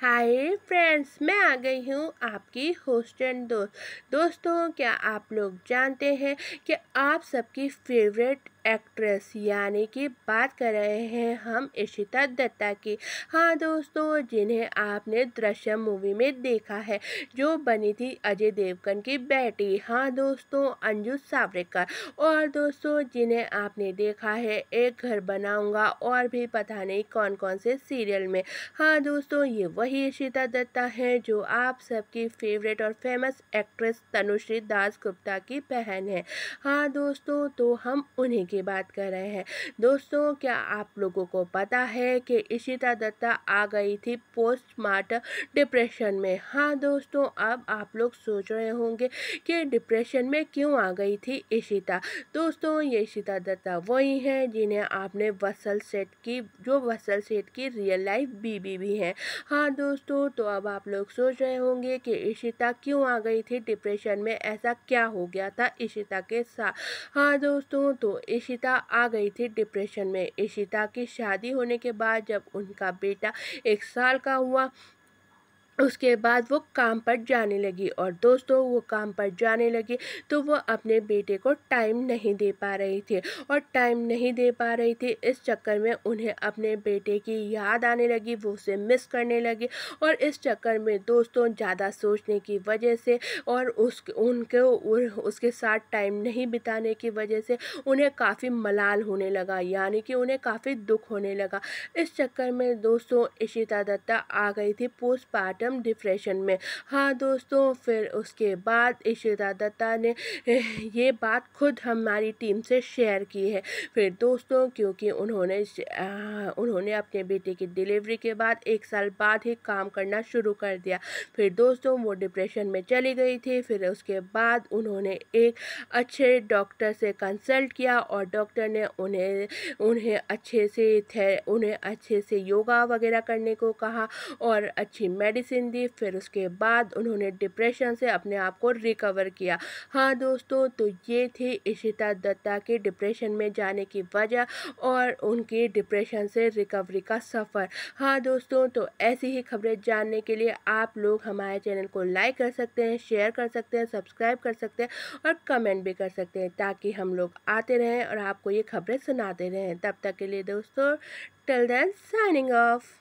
hi friends मैं आ गई हूँ आपकी होस्ट एंड दोस्त दोस्तों क्या आप लोग जानते हैं कि आप सबकी फेवरेट एक्ट्रेस यानी कि बात कर रहे हैं हम इशिता दत्ता की हाँ दोस्तों जिन्हें आपने दृश्य मूवी में देखा है जो बनी थी अजय देवगन की बेटी हाँ दोस्तों अंजू सावरेकर और दोस्तों जिन्हें आपने देखा है एक घर बनाऊंगा और भी पता नहीं कौन कौन से सीरियल में हाँ दोस्तों ये वही इशिता दत्ता है जो आप सबकी फेवरेट और फेमस एक्ट्रेस तनुश्री दास गुप्ता की बहन है हाँ दोस्तों तो हम उन्हीं की बात कर रहे हैं दोस्तों क्या आप लोगों को पता है कि इशिता दत्ता आ गई थी पोस्टमार्टम डिप्रेशन में हाँ दोस्तों अब आप लोग सोच रहे होंगे कि डिप्रेशन में क्यों आ गई थी इशिता दोस्तों ये इशिता दत्ता वही हैं जिन्हें आपने वसल सेट की जो वसल सेट की रियल लाइफ बीबी भी हैं हाँ दोस्तों तो अब आप लोग सोच रहे होंगे कि इशिता क्यों आ गई थी डिप्रेशन में ऐसा क्या हो गया था इशिता के साथ हाँ दोस्तों तो इस इशिता आ गई थी डिप्रेशन में इशिता की शादी होने के बाद जब उनका बेटा एक साल का हुआ उसके बाद वो काम पर जाने लगी और दोस्तों वो काम पर जाने लगी तो वो अपने बेटे को टाइम नहीं दे पा रही थी और टाइम नहीं दे पा रही थी इस चक्कर में उन्हें अपने बेटे की याद आने लगी वो उसे मिस करने लगी और इस चक्कर में दोस्तों ज़्यादा सोचने की वजह से और उस उनको उसके साथ टाइम नहीं बिताने की वजह से उन्हें काफ़ी मलाल होने लगा यानी कि उन्हें काफ़ी दुख होने लगा इस चक्कर में दोस्तों इशिता दत्ता आ गई थी पोस्ट एकदम डिप्रेशन में हाँ दोस्तों फिर उसके बाद इशिता दत्ता ने ये बात खुद हमारी टीम से शेयर की है फिर दोस्तों क्योंकि उन्होंने उन्होंने अपने बेटे की डिलीवरी के बाद एक साल बाद ही काम करना शुरू कर दिया फिर दोस्तों वो डिप्रेशन में चली गई थी फिर उसके बाद उन्होंने एक अच्छे डॉक्टर से कंसल्ट किया और डॉक्टर ने उन्हें उन्हें अच्छे से थे उन्हें अच्छे से योगा वगैरह करने को कहा और अच्छी मेडिसिन मेडिसिन दी फिर उसके बाद उन्होंने डिप्रेशन से अपने आप को रिकवर किया हाँ दोस्तों तो ये थी इशिता दत्ता के डिप्रेशन में जाने की वजह और उनकी डिप्रेशन से रिकवरी का सफ़र हाँ दोस्तों तो ऐसी ही खबरें जानने के लिए आप लोग हमारे चैनल को लाइक कर सकते हैं शेयर कर सकते हैं सब्सक्राइब कर सकते हैं और कमेंट भी कर सकते हैं ताकि हम लोग आते रहें और आपको ये खबरें सुनाते रहें तब तक के लिए दोस्तों टिल देन साइनिंग ऑफ